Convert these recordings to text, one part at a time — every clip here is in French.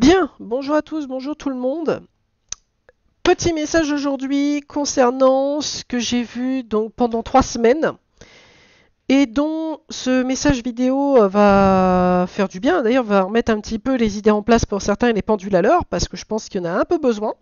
Bien, bonjour à tous, bonjour tout le monde. Petit message aujourd'hui concernant ce que j'ai vu donc pendant trois semaines et dont ce message vidéo euh, va faire du bien. D'ailleurs, va remettre un petit peu les idées en place pour certains et les pendules à l'heure parce que je pense qu'il y en a un peu besoin.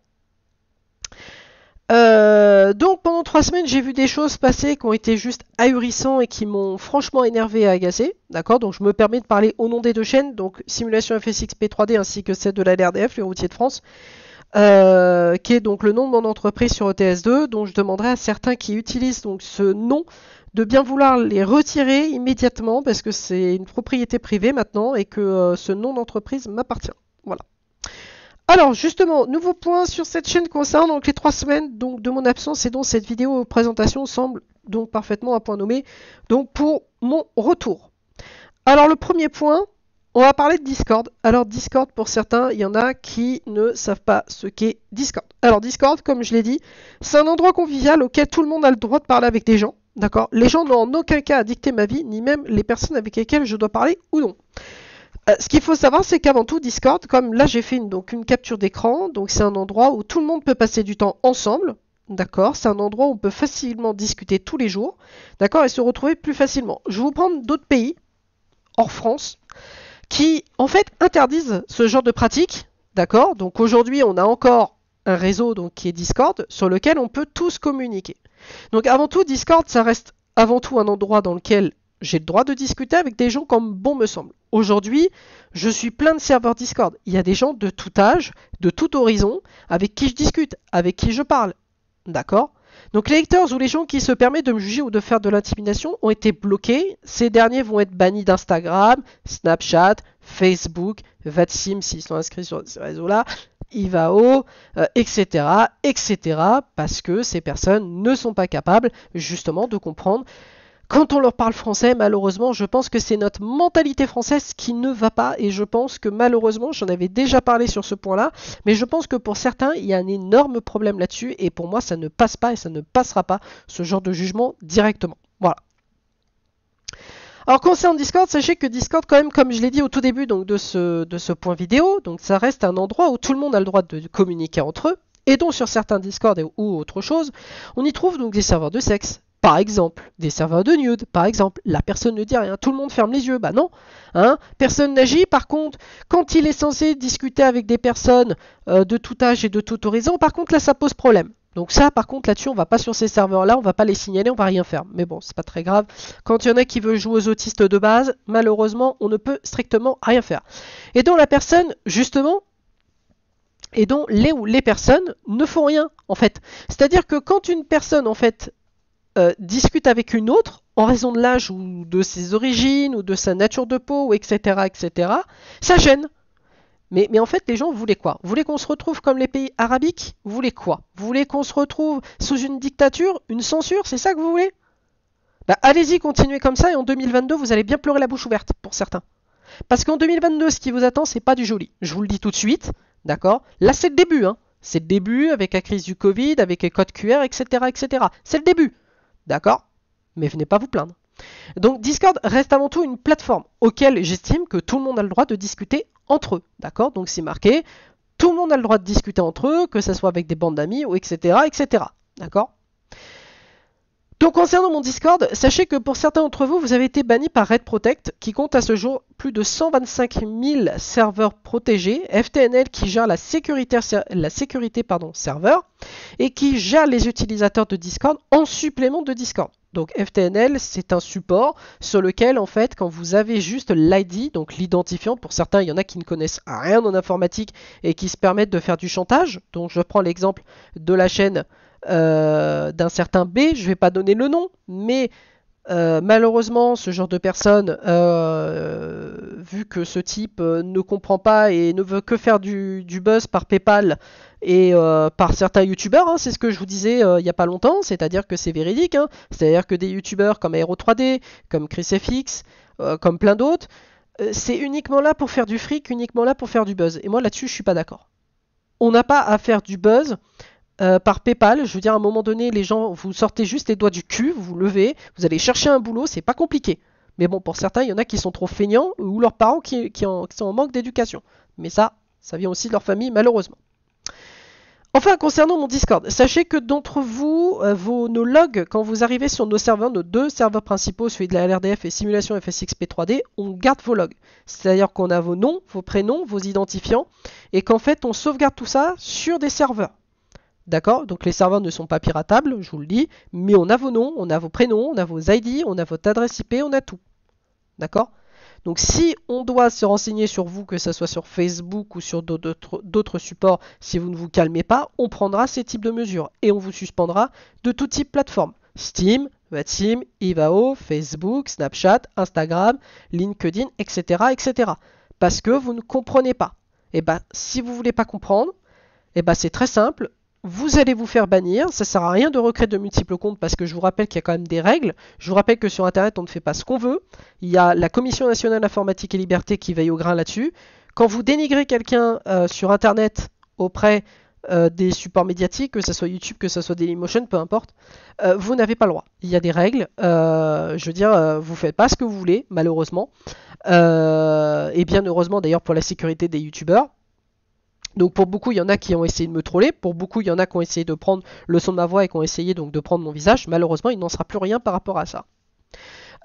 Euh, donc pendant trois semaines, j'ai vu des choses passer qui ont été juste ahurissants et qui m'ont franchement énervé et agacé. D'accord Donc je me permets de parler au nom des deux chaînes, donc Simulation p 3D ainsi que celle de la LRDF, le routier de France, euh, qui est donc le nom de mon entreprise sur ETS2, dont je demanderai à certains qui utilisent donc ce nom de bien vouloir les retirer immédiatement parce que c'est une propriété privée maintenant et que euh, ce nom d'entreprise m'appartient. Voilà. Alors justement, nouveau point sur cette chaîne concernant les trois semaines donc, de mon absence et dont cette vidéo présentation semble donc parfaitement à point nommé donc pour mon retour. Alors le premier point, on va parler de Discord. Alors Discord pour certains, il y en a qui ne savent pas ce qu'est Discord. Alors Discord, comme je l'ai dit, c'est un endroit convivial auquel tout le monde a le droit de parler avec des gens. D'accord Les gens n'ont en aucun cas à dicter ma vie, ni même les personnes avec lesquelles je dois parler ou non. Euh, ce qu'il faut savoir, c'est qu'avant tout, Discord, comme là j'ai fait une, donc, une capture d'écran, donc c'est un endroit où tout le monde peut passer du temps ensemble, d'accord C'est un endroit où on peut facilement discuter tous les jours, d'accord Et se retrouver plus facilement. Je vais vous prendre d'autres pays, hors France, qui en fait interdisent ce genre de pratique, d'accord Donc aujourd'hui, on a encore un réseau donc, qui est Discord, sur lequel on peut tous communiquer. Donc avant tout, Discord, ça reste avant tout un endroit dans lequel j'ai le droit de discuter avec des gens comme bon me semble. Aujourd'hui, je suis plein de serveurs Discord. Il y a des gens de tout âge, de tout horizon, avec qui je discute, avec qui je parle. D'accord Donc les lecteurs ou les gens qui se permettent de me juger ou de faire de l'intimidation ont été bloqués. Ces derniers vont être bannis d'Instagram, Snapchat, Facebook, Vatsim s'ils sont inscrits sur ces réseaux-là, Ivao, etc., euh, etc., parce que ces personnes ne sont pas capables justement de comprendre quand on leur parle français, malheureusement, je pense que c'est notre mentalité française qui ne va pas. Et je pense que malheureusement, j'en avais déjà parlé sur ce point-là, mais je pense que pour certains, il y a un énorme problème là-dessus. Et pour moi, ça ne passe pas et ça ne passera pas ce genre de jugement directement. Voilà. Alors concernant Discord, sachez que Discord quand même, comme je l'ai dit au tout début donc de ce, de ce point vidéo, donc ça reste un endroit où tout le monde a le droit de communiquer entre eux, et donc sur certains Discord ou autre chose, on y trouve donc des serveurs de sexe, par exemple, des serveurs de nude, par exemple, la personne ne dit rien, tout le monde ferme les yeux, bah non, hein, personne n'agit, par contre, quand il est censé discuter avec des personnes euh, de tout âge et de tout horizon, par contre là ça pose problème. Donc ça, par contre, là-dessus, on va pas sur ces serveurs-là, on va pas les signaler, on va rien faire. Mais bon, c'est pas très grave. Quand il y en a qui veulent jouer aux autistes de base, malheureusement, on ne peut strictement rien faire. Et dont la personne, justement, et dont les ou les personnes ne font rien, en fait. C'est-à-dire que quand une personne, en fait, euh, discute avec une autre en raison de l'âge ou de ses origines ou de sa nature de peau, etc., etc., ça gêne. Mais, en fait, les gens voulaient quoi Vous voulez qu'on se retrouve comme les pays arabiques Vous voulez quoi Vous voulez qu'on se retrouve sous une dictature, une censure C'est ça que vous voulez bah, Allez-y, continuez comme ça et en 2022, vous allez bien pleurer la bouche ouverte pour certains. Parce qu'en 2022, ce qui vous attend, c'est pas du joli. Je vous le dis tout de suite, d'accord Là, c'est le début, hein. C'est le début avec la crise du Covid, avec les codes QR, etc., etc. C'est le début. D'accord Mais venez pas vous plaindre. Donc Discord reste avant tout une plateforme auquel j'estime que tout le monde a le droit de discuter entre eux. D'accord Donc c'est marqué, tout le monde a le droit de discuter entre eux, que ce soit avec des bandes d'amis ou etc. etc. D'accord donc concernant mon Discord, sachez que pour certains d'entre vous, vous avez été banni par Red Protect, qui compte à ce jour plus de 125 000 serveurs protégés, FTNL qui gère la sécurité, pardon, serveur, et qui gère les utilisateurs de Discord en supplément de Discord. Donc FTNL, c'est un support sur lequel, en fait, quand vous avez juste l'ID, donc l'identifiant, pour certains, il y en a qui ne connaissent rien en informatique et qui se permettent de faire du chantage. Donc je prends l'exemple de la chaîne euh, d'un certain B, je ne vais pas donner le nom, mais euh, malheureusement, ce genre de personne, euh, vu que ce type ne comprend pas et ne veut que faire du, buzz par PayPal et par certains youtubeurs, hein, c'est ce que je vous disais il n'y a pas longtemps, c'est-à-dire que c'est véridique, hein. c'est-à-dire que des youtubeurs comme Aero3D, comme ChrisFX, comme plein d'autres, c'est uniquement là pour faire du fric, uniquement là pour faire du buzz. Et moi là-dessus, je suis pas d'accord. On n'a pas à faire du buzz euh, par PayPal. Je veux dire, à un moment donné, les gens, vous sortez juste les doigts du cul, vous vous levez, vous allez chercher un boulot, c'est pas compliqué. Mais bon, pour certains, il y en a qui sont trop feignants ou leurs parents qui, sont en manque d'éducation. Mais ça, ça vient aussi de leur famille, malheureusement. Enfin, concernant mon Discord, sachez que d'entre vous, euh, vos, nos logs, quand vous arrivez sur nos serveurs, nos deux serveurs principaux, celui de la LRDF et Simulation FSXP3D, on garde vos logs. C'est-à-dire qu'on a vos noms, vos prénoms, vos identifiants, et qu'en fait, on sauvegarde tout ça sur des serveurs. D'accord Donc les serveurs ne sont pas piratables, je vous le dis, mais on a vos noms, on a vos prénoms, on a vos ID, on a votre adresse IP, on a tout. D'accord Donc si on doit se renseigner sur vous, que ce soit sur Facebook ou sur d'autres supports, si vous ne vous calmez pas, on prendra ces types de mesures et on vous suspendra de tout type plateforme. Steam, Vatim, Ivao, Facebook, Snapchat, Instagram, LinkedIn, etc., etc. Parce que vous ne comprenez pas. Et eh bien, si vous ne voulez pas comprendre, et eh ben c'est très simple, vous allez vous faire bannir, ça sert à rien de recréer de multiples comptes parce que je vous rappelle qu'il y a quand même des règles, je vous rappelle que sur internet on ne fait pas ce qu'on veut, il y a la Commission nationale informatique et liberté qui veille au grain là-dessus. Quand vous dénigrez quelqu'un euh, sur internet auprès euh, des supports médiatiques, que ce soit YouTube, que ce soit Dailymotion, peu importe, euh, vous n'avez pas le droit. Il y a des règles. je veux dire, vous faites pas ce que vous voulez, malheureusement. et bien heureusement d'ailleurs pour la sécurité des YouTubeurs. Donc pour beaucoup, il y en a qui ont essayé de me troller, pour beaucoup, il y en a qui ont essayé de prendre le son de ma voix et qui ont essayé donc de prendre mon visage. Malheureusement, il n'en sera plus rien par rapport à ça.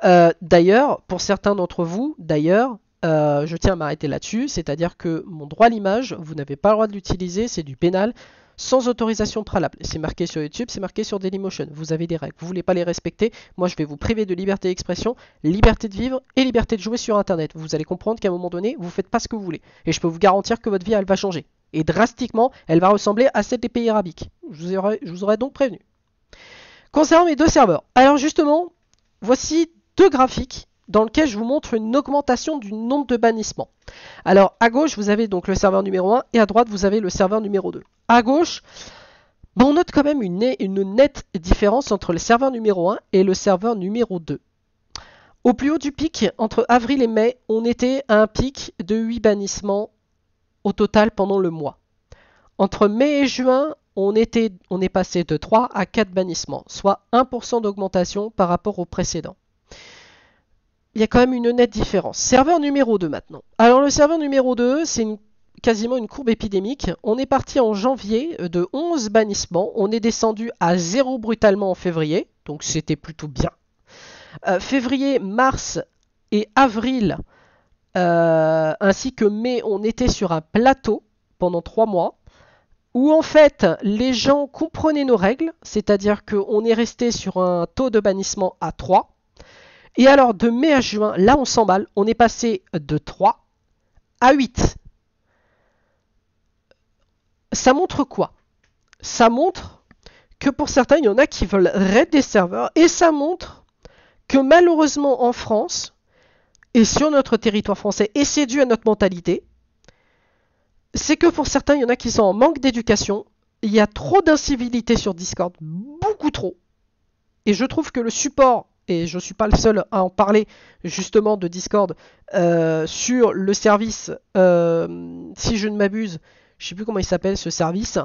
Euh, d'ailleurs, pour certains d'entre vous, d'ailleurs, euh, je tiens à m'arrêter là-dessus, c'est-à-dire que mon droit à l'image, vous n'avez pas le droit de l'utiliser, c'est du pénal, sans autorisation préalable. C'est marqué sur YouTube, c'est marqué sur Dailymotion. Vous avez des règles, vous ne voulez pas les respecter, moi je vais vous priver de liberté d'expression, liberté de vivre et liberté de jouer sur Internet. Vous allez comprendre qu'à un moment donné, vous ne faites pas ce que vous voulez. Et je peux vous garantir que votre vie, elle va changer. Et drastiquement, elle va ressembler à celle des pays Je vous, je vous aurais donc prévenu. Concernant mes deux serveurs, alors justement, voici deux graphiques dans lesquels je vous montre une augmentation du nombre de bannissements. Alors à gauche vous avez donc le serveur numéro 1 et à droite vous avez le serveur numéro 2. À gauche, on note quand même une, une, nette différence entre le serveur numéro 1 et le serveur numéro 2. Au plus haut du pic, entre avril et mai, on était à un pic de 8 bannissements au total pendant le mois. Entre mai et juin, on, est passé de 3 à 4 bannissements, soit 1% d'augmentation par rapport au précédent. Il y a quand même une nette différence. Serveur numéro 2 maintenant. Alors le serveur numéro 2, c'est quasiment une courbe épidémique. On est parti en janvier euh, de 11 bannissements. On est descendu à 0 brutalement en février. Donc c'était plutôt bien. Euh, février, mars et avril, euh, ainsi que mai, on était sur un plateau pendant trois mois où en fait les gens comprenaient nos règles, c'est-à-dire qu'on est resté sur un taux de bannissement à 3. Et alors de mai à juin, là on s'emballe, on est passé de 3 à 8. Ça montre quoi Ça montre que pour certains, il y en a qui veulent raid des serveurs, et ça montre que malheureusement en France, et sur notre territoire français, et c'est dû à notre mentalité, c'est que pour certains, il y en a qui sont en manque d'éducation, il y a trop d'incivilité sur Discord, beaucoup trop. Et je trouve que le support, et je ne suis pas le seul à en parler justement de Discord, euh, sur le service, euh, si je ne m'abuse, je ne sais plus comment il s'appelle ce service,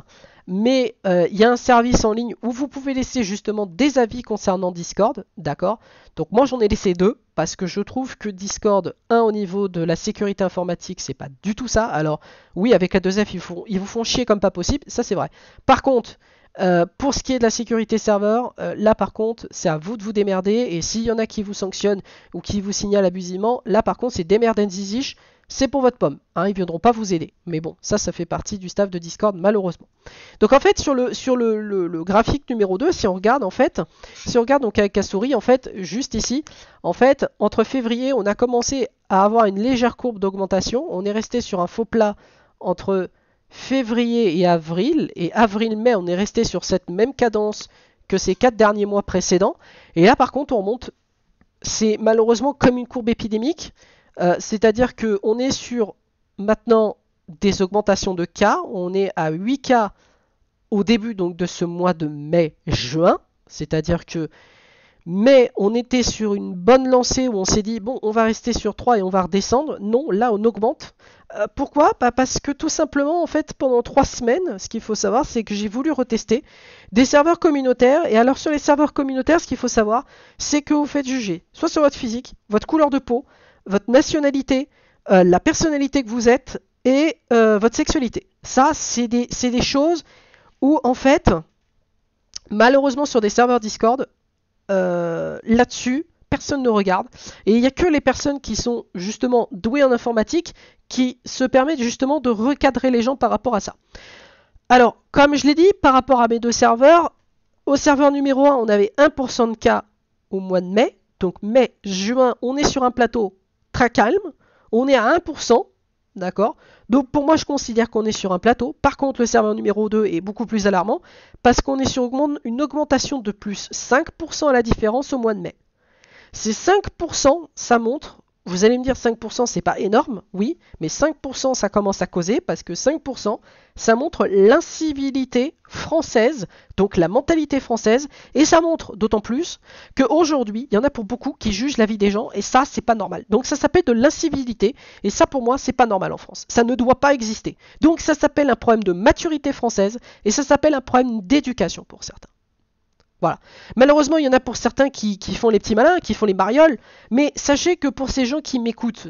mais euh, il y a un service en ligne où vous pouvez laisser justement des avis concernant Discord, d'accord Donc moi j'en ai laissé deux parce que je trouve que Discord, un au niveau de la sécurité informatique, c'est pas du tout ça. Alors oui, avec la 2F ils, vous font chier comme pas possible, ça c'est vrai. Par contre, euh, pour ce qui est de la sécurité serveur, euh, là par contre, c'est à vous de vous démerder. Et s'il y en a qui vous sanctionnent ou qui vous signalent abusivement, là par contre, c'est démerdez c'est pour votre pomme. ils hein, ils viendront pas vous aider. Mais bon, ça, ça fait partie du staff de Discord, malheureusement. Donc en fait, sur le, sur le, graphique numéro 2, si on regarde en fait, si on regarde donc avec la souris, en fait, juste ici, en fait, entre février, on a commencé à avoir une légère courbe d'augmentation. On est resté sur un faux plat entre février et avril. Et avril-mai, on est resté sur cette même cadence que ces quatre derniers mois précédents. Et là, par contre, on remonte. C'est malheureusement comme une courbe épidémique. Euh, c'est-à-dire qu'on est sur maintenant des augmentations de cas. On est à 8 cas au début donc, de ce mois de mai-juin. C'est-à-dire que mai, on était sur une bonne lancée où on s'est dit, bon, on va rester sur 3 et on va redescendre. Non, là, on augmente. Euh, pourquoi bah, Parce que tout simplement, en fait, pendant 3 semaines, ce qu'il faut savoir, c'est que j'ai voulu retester des serveurs communautaires. Et alors, sur les serveurs communautaires, ce qu'il faut savoir, c'est que vous faites juger, soit sur votre physique, votre couleur de peau, votre nationalité, euh, la personnalité que vous êtes et euh, votre sexualité. Ça, c'est des, choses où, en fait, malheureusement, sur des serveurs Discord, euh, là-dessus, personne ne regarde. Et il n'y a que les personnes qui sont justement douées en informatique qui se permettent justement de recadrer les gens par rapport à ça. Alors, comme je l'ai dit, par rapport à mes deux serveurs, au serveur numéro 1, on avait 1% de cas au mois de mai. Donc mai, juin, on est sur un plateau très calme. On est à 1%, d'accord Donc pour moi, je considère qu'on est sur un plateau. Par contre, le serveur numéro 2 est beaucoup plus alarmant parce qu'on est sur une augmentation de plus 5% à la différence au mois de mai. Ces 5%, ça montre vous allez me dire 5%, c'est pas énorme, oui, mais 5% ça commence à causer parce que 5% ça montre l'incivilité française, donc la mentalité française, et ça montre d'autant plus qu'aujourd'hui il y en a pour beaucoup qui jugent la vie des gens et ça c'est pas normal. Donc ça s'appelle de l'incivilité et ça pour moi c'est pas normal en France. Ça ne doit pas exister. Donc ça s'appelle un problème de maturité française et ça s'appelle un problème d'éducation pour certains. Voilà. Malheureusement, il y en a pour certains qui, font les petits malins, qui font les barioles, mais sachez que pour ces gens qui m'écoutent,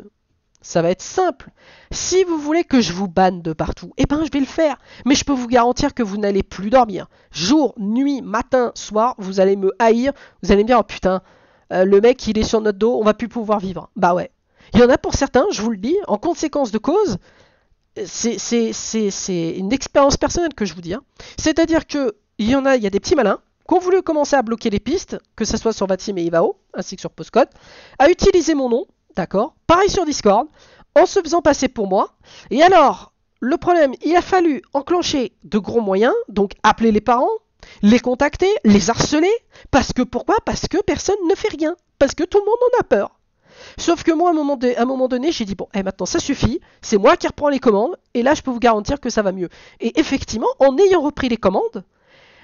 ça va être simple. Si vous voulez que je vous banne de partout, eh ben je vais le faire. Mais je peux vous garantir que vous n'allez plus dormir. Jour, nuit, matin, soir, vous allez me haïr. Vous allez me dire, oh putain, euh, le mec il est sur notre dos, on va plus pouvoir vivre. Bah ouais. Il y en a pour certains, je vous le dis, en conséquence de cause, c'est une expérience personnelle que je vous dis. Hein. C'est-à-dire que il y en a, il y a des petits malins qui ont voulu commencer à bloquer les pistes, que ce soit sur Vatim et Ivao, ainsi que sur Postcode, à utiliser mon nom, d'accord Pareil sur Discord, en se faisant passer pour moi. Et alors, le problème, il a fallu enclencher de gros moyens, donc appeler les parents, les contacter, les harceler, parce que pourquoi Parce que personne ne fait rien, parce que tout le monde en a peur. Sauf que moi, à un moment, donné, j'ai dit, bon, eh, maintenant ça suffit, c'est moi qui reprends les commandes, et là je peux vous garantir que ça va mieux. Et effectivement, en ayant repris les commandes,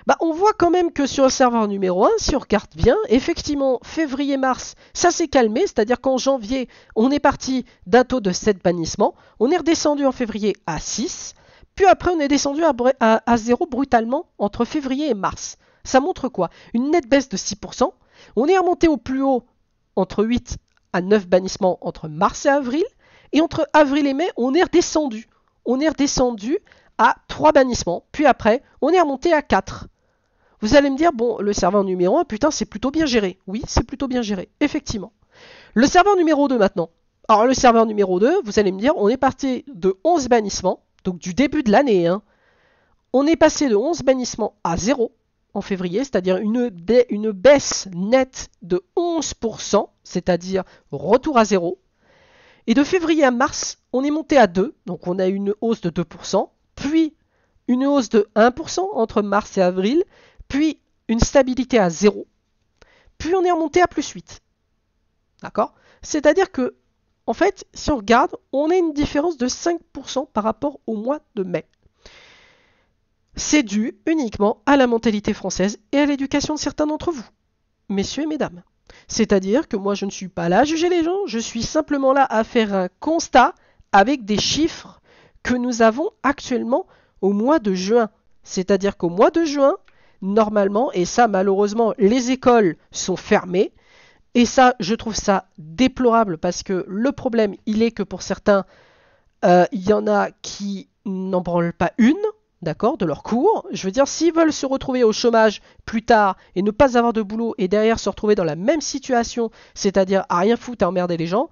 bah, on voit quand même que sur le serveur numéro 1, si on regarde bien, effectivement, février-mars, ça s'est calmé, c'est-à-dire qu'en janvier, on est parti d'un taux de 7 bannissements, on est redescendu en février à 6, puis après on est descendu à, à, à 0 brutalement entre février et mars. Ça montre quoi Une nette baisse de 6%, on est remonté au plus haut entre 8 à 9 bannissements entre mars et avril, et entre avril et mai, on est redescendu. On est redescendu à 3 bannissements, puis après, on est remonté à 4. Vous allez me dire, bon, le serveur numéro 1, putain, c'est plutôt bien géré. Oui, c'est plutôt bien géré, effectivement. Le serveur numéro 2 maintenant. Alors le serveur numéro 2, vous allez me dire, on est parti de 11 bannissements, donc du début de l'année. Hein. On est passé de 11 bannissements à 0 en février, c'est-à-dire une, une baisse nette de 11%, c'est-à-dire retour à 0. Et de février à mars, on est monté à 2, donc on a une hausse de 2%, puis une hausse de 1% entre mars et avril, puis une stabilité à 0, puis on est remonté à plus 8. D'accord C'est-à-dire que, en fait, si on regarde, on a une différence de 5% par rapport au mois de mai. C'est dû uniquement à la mentalité française et à l'éducation de certains d'entre vous, messieurs et mesdames. C'est-à-dire que moi, je ne suis pas là à juger les gens, je suis simplement là à faire un constat avec des chiffres que nous avons actuellement au mois de juin. C'est-à-dire qu'au mois de juin, normalement, et ça malheureusement, les écoles sont fermées. Et ça, je trouve ça déplorable parce que le problème, il est que pour certains, euh, il y en a qui n'en branlent pas une, d'accord, de leur cours. Je veux dire, s'ils veulent se retrouver au chômage plus tard et ne pas avoir de boulot et derrière se retrouver dans la même situation, c'est-à-dire à rien foutre, à emmerder les gens,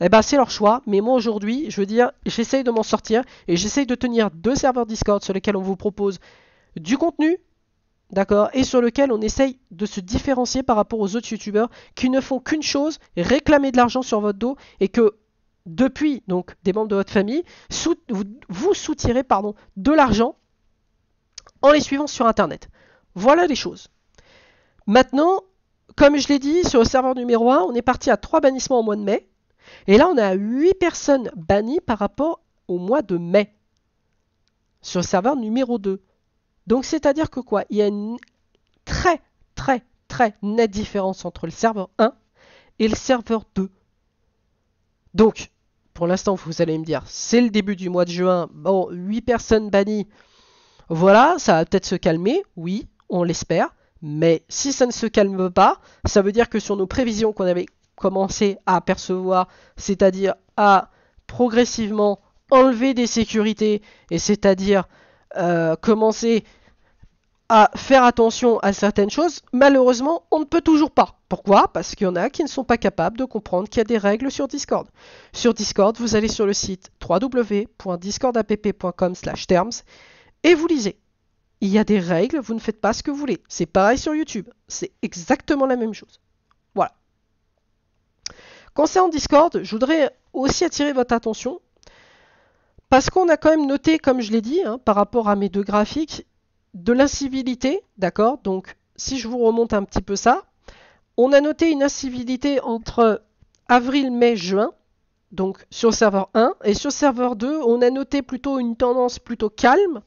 eh ben c'est leur choix. Mais moi aujourd'hui, je veux dire, j'essaye de m'en sortir et j'essaye de tenir deux serveurs Discord sur lesquels on vous propose du contenu, d'accord, et sur lequel on essaye de se différencier par rapport aux autres youtubeurs qui ne font qu'une chose, réclamer de l'argent sur votre dos et que depuis donc des membres de votre famille, vous, vous soutirez pardon, de l'argent en les suivant sur internet. Voilà les choses. Maintenant, comme je l'ai dit, sur le serveur numéro 1, on est parti à 3 bannissements au mois de mai. Et là, on a 8 personnes bannies par rapport au mois de mai. Sur le serveur numéro 2. Donc c'est-à-dire que quoi Il y a une très très très nette différence entre le serveur 1 et le serveur 2. Donc, pour l'instant, vous allez me dire, c'est le début du mois de juin, bon, 8 personnes bannies, voilà, ça va peut-être se calmer, oui, on l'espère, mais si ça ne se calme pas, ça veut dire que sur nos prévisions qu'on avait commencé à percevoir, c'est-à-dire à progressivement enlever des sécurités, et c'est-à-dire euh, commencer à faire attention à certaines choses, malheureusement, on ne peut toujours pas. Pourquoi Parce qu'il y en a qui ne sont pas capables de comprendre qu'il y a des règles sur Discord. Sur Discord, vous allez sur le site www.discordapp.com/terms et vous lisez. Il y a des règles, vous ne faites pas ce que vous voulez. C'est pareil sur YouTube, c'est exactement la même chose. Voilà. Concernant Discord, je voudrais aussi attirer votre attention parce qu'on a quand même noté, comme je l'ai dit, hein, par rapport à mes deux graphiques, de l'incivilité, d'accord Donc, si je vous remonte un petit peu ça, on a noté une incivilité entre avril, mai, juin, donc sur serveur 1, et sur serveur 2, on a noté plutôt une tendance plutôt calme,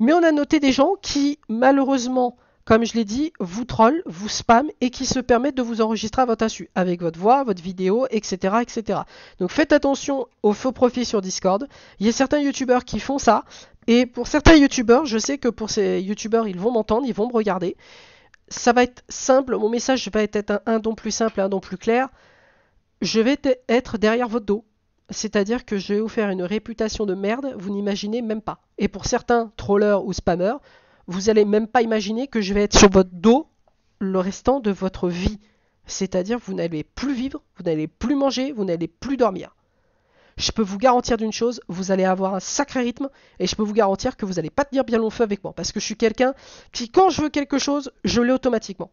mais on a noté des gens qui, malheureusement, comme je l'ai dit, vous troll, vous spam et qui se permettent de vous enregistrer à votre insu avec votre voix, votre vidéo, etc. etc. Donc faites attention aux faux profils sur Discord. Il y a certains youtubeurs qui font ça. Et pour certains youtubeurs, je sais que pour ces youtubeurs, ils vont m'entendre, ils vont me regarder. Ça va être simple, mon message va être un, don plus simple, un don plus clair. Je vais être derrière votre dos. C'est-à-dire que je vais vous faire une réputation de merde, vous n'imaginez même pas. Et pour certains trollers ou spammeurs, vous n'allez même pas imaginer que je vais être sur votre dos le restant de votre vie. C'est-à-dire vous n'allez plus vivre, vous n'allez plus manger, vous n'allez plus dormir. Je peux vous garantir d'une chose, vous allez avoir un sacré rythme et je peux vous garantir que vous n'allez pas tenir bien long feu avec moi parce que je suis quelqu'un qui, quand je veux quelque chose, je l'ai automatiquement.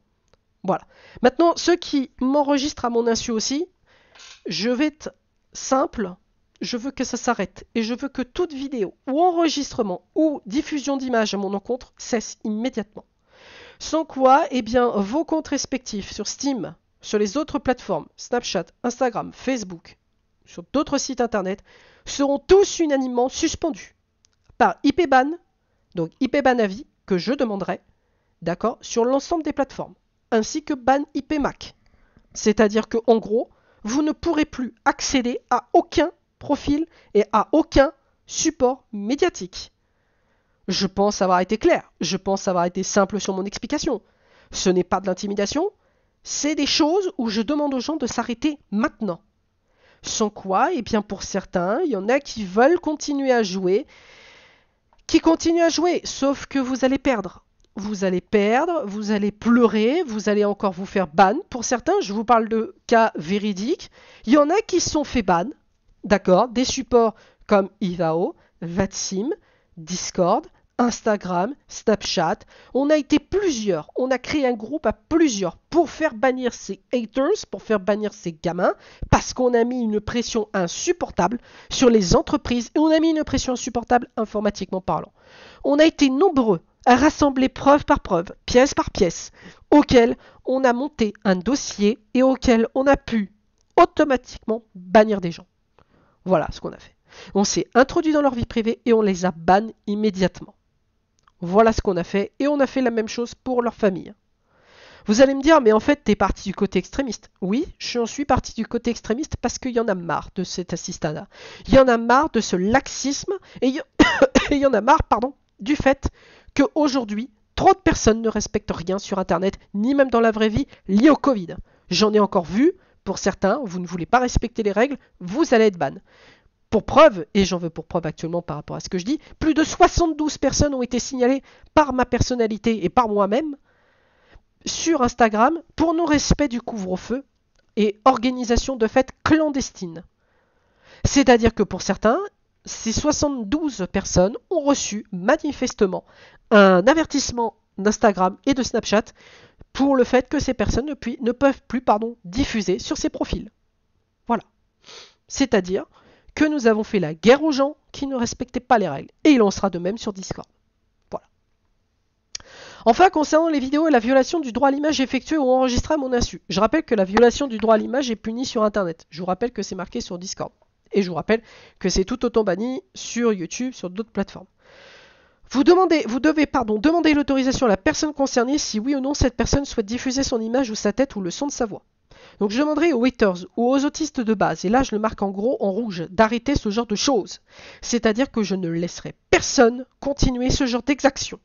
Voilà. Maintenant, ceux qui m'enregistrent à mon insu aussi, je vais être simple, je veux que ça s'arrête et je veux que toute vidéo ou enregistrement ou diffusion d'images à mon encontre cesse immédiatement. Sans quoi, eh bien, vos comptes respectifs sur Steam, sur les autres plateformes, Snapchat, Instagram, Facebook, sur d'autres sites internet, seront tous unanimement suspendus par IP ban donc IP ban avis que je demanderai, d'accord, sur l'ensemble des plateformes, ainsi que BAN IP Mac C'est-à-dire que, en gros, vous ne pourrez plus accéder à aucun profil et à aucun support médiatique. Je pense avoir été clair, je pense avoir été simple sur mon explication. Ce n'est pas de l'intimidation, c'est des choses où je demande aux gens de s'arrêter maintenant. Sans quoi, et eh bien pour certains, il y en a qui veulent continuer à jouer, qui continuent à jouer, sauf que vous allez perdre. Vous allez perdre, vous allez pleurer, vous allez encore vous faire ban. Pour certains, je vous parle de cas véridiques, il y en a qui se sont fait ban, D'accord Des supports comme Ivao, Vatsim, Discord, Instagram, Snapchat. On a été plusieurs. On a créé un groupe à plusieurs pour faire bannir ces haters, pour faire bannir ces gamins, parce qu'on a mis une pression insupportable sur les entreprises et on a mis une pression insupportable informatiquement parlant. On a été nombreux à rassembler preuve par preuve, pièce par pièce, auquel on a monté un dossier et auquel on a pu automatiquement bannir des gens. Voilà ce qu'on a fait. On s'est introduit dans leur vie privée et on les a bannis immédiatement. Voilà ce qu'on a fait et on a fait la même chose pour leur famille. Vous allez me dire, mais en fait, t'es parti du côté extrémiste. Oui, je suis parti du côté extrémiste parce qu'il y en a marre de cet assistat-là. Il y en a marre de ce laxisme et il y, en a marre, pardon, du fait qu'aujourd'hui, trop de personnes ne respectent rien sur Internet, ni même dans la vraie vie, lié au Covid. J'en ai encore vu pour certains, vous ne voulez pas respecter les règles, vous allez être ban. Pour preuve, et j'en veux pour preuve actuellement par rapport à ce que je dis, plus de 72 personnes ont été signalées par ma personnalité et par moi-même sur Instagram pour non-respect du couvre-feu et organisation de fêtes clandestines. C'est-à-dire que pour certains, ces 72 personnes ont reçu manifestement un avertissement d'Instagram et de Snapchat pour le fait que ces personnes ne, peuvent plus pardon, diffuser sur ces profils. Voilà. C'est-à-dire que nous avons fait la guerre aux gens qui ne respectaient pas les règles. Et il en sera de même sur Discord. Voilà. Enfin, concernant les vidéos et la violation du droit à l'image effectuée ou enregistrée à mon insu, je rappelle que la violation du droit à l'image est punie sur Internet. Je vous rappelle que c'est marqué sur Discord. Et je vous rappelle que c'est tout autant banni sur YouTube, sur d'autres plateformes. Vous, demandez, vous devez pardon, demander l'autorisation à la personne concernée si oui ou non cette personne souhaite diffuser son image ou sa tête ou le son de sa voix. Donc je demanderai aux waiters ou aux autistes de base, et là je le marque en gros en rouge, d'arrêter ce genre de choses. C'est-à-dire que je ne laisserai personne continuer ce genre d'exaction.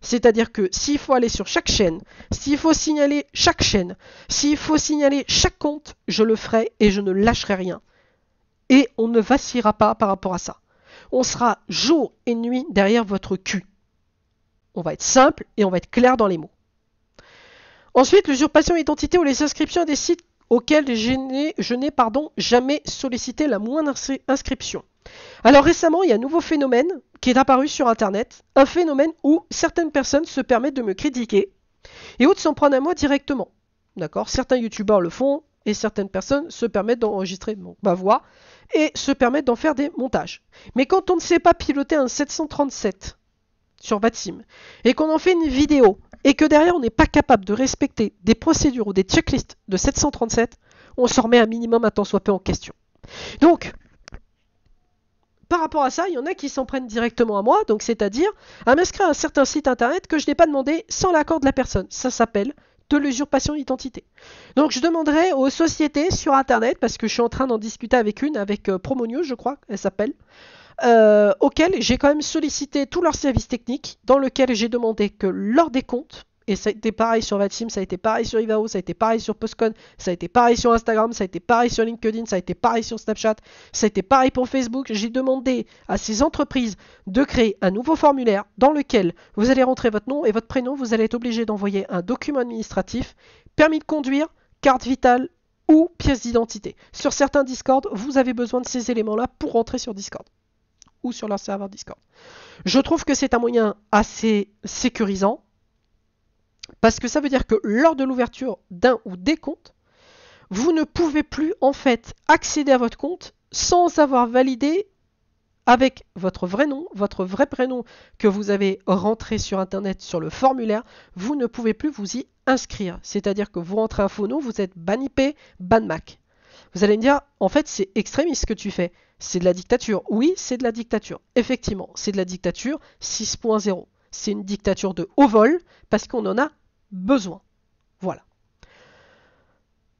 C'est-à-dire que s'il faut aller sur chaque chaîne, s'il faut signaler chaque chaîne, s'il faut signaler chaque compte, je le ferai et je ne lâcherai rien. Et on ne vacillera pas par rapport à ça on sera jour et nuit derrière votre cul. On va être simple et on va être clair dans les mots. Ensuite, l'usurpation d'identité ou les inscriptions à des sites auxquels je n'ai jamais sollicité la moindre inscription. Alors récemment, il y a un nouveau phénomène qui est apparu sur Internet, un phénomène où certaines personnes se permettent de me critiquer et autres s'en prennent à moi directement. D'accord Certains youtubeurs le font et certaines personnes se permettent d'enregistrer ma voix et se permettre d'en faire des montages. Mais quand on ne sait pas piloter un 737 sur Batim et qu'on en fait une vidéo et que derrière on n'est pas capable de respecter des procédures ou des checklists de 737, on se remet un minimum un temps soit peu en question. Donc, par rapport à ça, il y en a qui s'en prennent directement à moi, donc c'est-à-dire à m'inscrire à un certain site internet que je n'ai pas demandé sans l'accord de la personne. Ça s'appelle de l'usurpation d'identité. Donc je demanderai aux sociétés sur Internet, parce que je suis en train d'en discuter avec une, avec euh, Promonio, je crois, elle s'appelle, euh, j'ai quand même sollicité tous leurs services techniques, dans lequel j'ai demandé que des comptes, et ça a été pareil sur Vatim, ça a été pareil sur Ivao, ça a été pareil sur Postcon, ça a été pareil sur Instagram, ça a été pareil sur LinkedIn, ça a été pareil sur Snapchat, ça a été pareil pour Facebook. J'ai demandé à ces entreprises de créer un nouveau formulaire dans lequel vous allez rentrer votre nom et votre prénom, vous allez être obligé d'envoyer un document administratif, permis de conduire, carte vitale ou pièce d'identité. Sur certains Discord, vous avez besoin de ces éléments-là pour rentrer sur Discord ou sur leur serveur Discord. Je trouve que c'est un moyen assez sécurisant parce que ça veut dire que lors de l'ouverture d'un ou des comptes, vous ne pouvez plus en fait accéder à votre compte sans avoir validé avec votre vrai nom, votre vrai prénom que vous avez rentré sur Internet sur le formulaire, vous ne pouvez plus vous y inscrire. C'est-à-dire que vous rentrez un faux nom, vous êtes ban IP, ban Mac. Vous allez me dire, en fait, c'est extrémiste ce que tu fais. C'est de la dictature. Oui, c'est de la dictature. Effectivement, c'est de la dictature 6.0 c'est une dictature de haut vol, parce qu'on en a besoin. Voilà.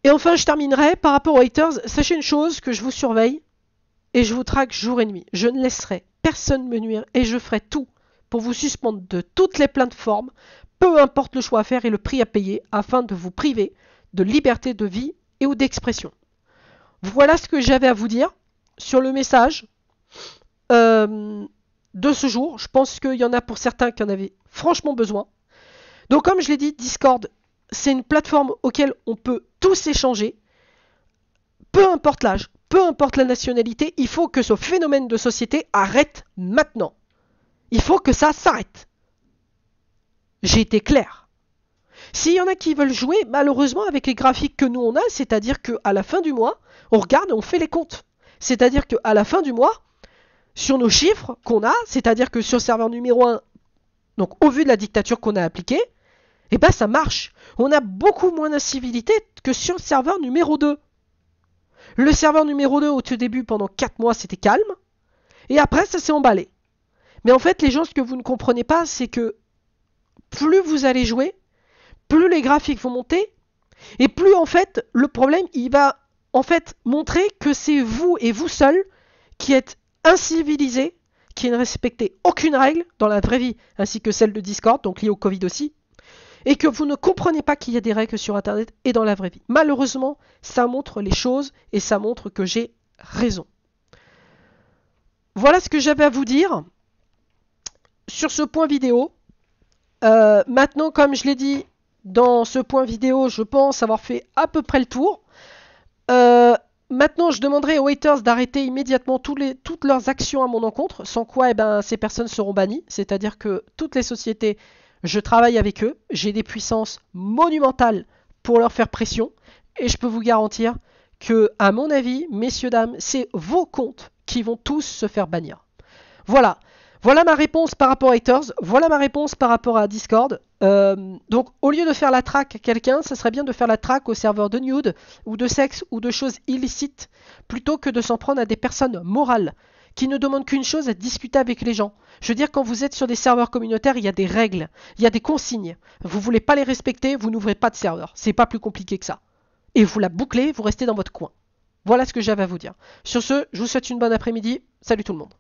Et enfin, je terminerai par rapport aux haters. Sachez une chose que je vous surveille et je vous traque jour et nuit. Je ne laisserai personne me nuire et je ferai tout pour vous suspendre de toutes les plateformes, peu importe le choix à faire et le prix à payer, afin de vous priver de liberté de vie et ou d'expression. Voilà ce que j'avais à vous dire sur le message. Euh, de ce jour. Je pense qu'il y en a pour certains qui en avaient franchement besoin. Donc comme je l'ai dit, Discord, c'est une plateforme auquel on peut tous échanger, peu importe l'âge, peu importe la nationalité, il faut que ce phénomène de société arrête maintenant. Il faut que ça s'arrête. J'ai été clair. S'il y en a qui veulent jouer, malheureusement, avec les graphiques que nous on a, c'est-à-dire qu'à la fin du mois, on regarde et on fait les comptes. C'est-à-dire qu'à la fin du mois, sur nos chiffres qu'on a, c'est-à-dire que sur le serveur numéro 1, donc au vu de la dictature qu'on a appliquée, eh ben ça marche. On a beaucoup moins d'incivilité que sur le serveur numéro 2. Le serveur numéro 2 au tout début pendant 4 mois c'était calme, et après ça s'est emballé. Mais en fait les gens ce que vous ne comprenez pas c'est que plus vous allez jouer, plus les graphiques vont monter, et plus en fait le problème il va en fait montrer que c'est vous et vous seul qui êtes incivilisé, qui ne respectait aucune règle dans la vraie vie, ainsi que celle de Discord, donc liée au Covid aussi, et que vous ne comprenez pas qu'il y a des règles sur Internet et dans la vraie vie. Malheureusement, ça montre les choses et ça montre que j'ai raison. Voilà ce que j'avais à vous dire sur ce point vidéo. Euh, maintenant, comme je l'ai dit dans ce point vidéo, je pense avoir fait à peu près le tour. Euh, Maintenant, je demanderai aux haters d'arrêter immédiatement toutes leurs actions à mon encontre, sans quoi eh ben, ces personnes seront bannies. C'est-à-dire que toutes les sociétés, je travaille avec eux, j'ai des puissances monumentales pour leur faire pression, et je peux vous garantir que, à mon avis, messieurs, dames, c'est vos comptes qui vont tous se faire bannir. Voilà. Voilà ma réponse par rapport à haters, voilà ma réponse par rapport à Discord. Euh, donc, au lieu de faire la traque à quelqu'un, ce serait bien de faire la traque au serveur de nude ou de sexe ou de choses illicites plutôt que de s'en prendre à des personnes morales qui ne demandent qu'une chose à discuter avec les gens. Je veux dire, quand vous êtes sur des serveurs communautaires, il y a des règles, il y a des consignes. Vous voulez pas les respecter, vous n'ouvrez pas de serveur. C'est pas plus compliqué que ça. Et vous la bouclez, vous restez dans votre coin. Voilà ce que j'avais à vous dire. Sur ce, je vous souhaite une bonne après-midi. Salut tout le monde.